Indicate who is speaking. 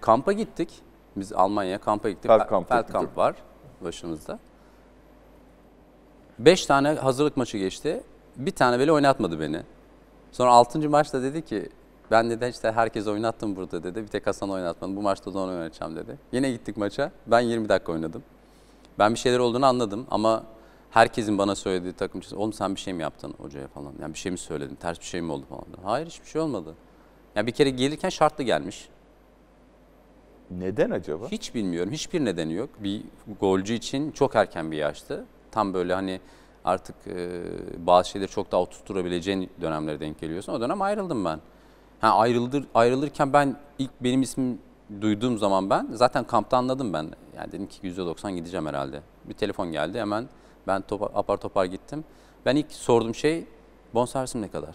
Speaker 1: Kampa gittik. Biz Almanya'ya kampa gittik. Feldkamp, Feldkamp var başımızda. Beş tane hazırlık maçı geçti. Bir tane bile oynatmadı beni. Sonra altıncı maçta dedi ki ben dedi işte herkes oynattım burada dedi. Bir tek Hasan oynatmadım. Bu maçta da onu oynatacağım dedi. Yine gittik maça. Ben 20 dakika oynadım. Ben bir şeyler olduğunu anladım ama herkesin bana söylediği takımcısı oğlum sen bir şey mi yaptın hocaya falan. Yani bir şey mi söyledin? Ters bir şey mi oldu falan. Hayır hiçbir şey olmadı. Yani bir kere gelirken şartlı gelmiş. Neden acaba? Hiç bilmiyorum. Hiçbir nedeni yok. Bir golcü için çok erken bir yaştı. Tam böyle hani artık e, bazı şeyleri çok daha oturtturabileceğin dönemlere denk geliyorsun. O dönem ayrıldım ben. Ha, ayrıldır, ayrılırken ben ilk benim ismim duyduğum zaman ben zaten kampta anladım ben. Yani dedim ki %90 gideceğim herhalde. Bir telefon geldi
Speaker 2: hemen ben topa, apar topar gittim. Ben ilk sordum şey bonservisim ne kadar?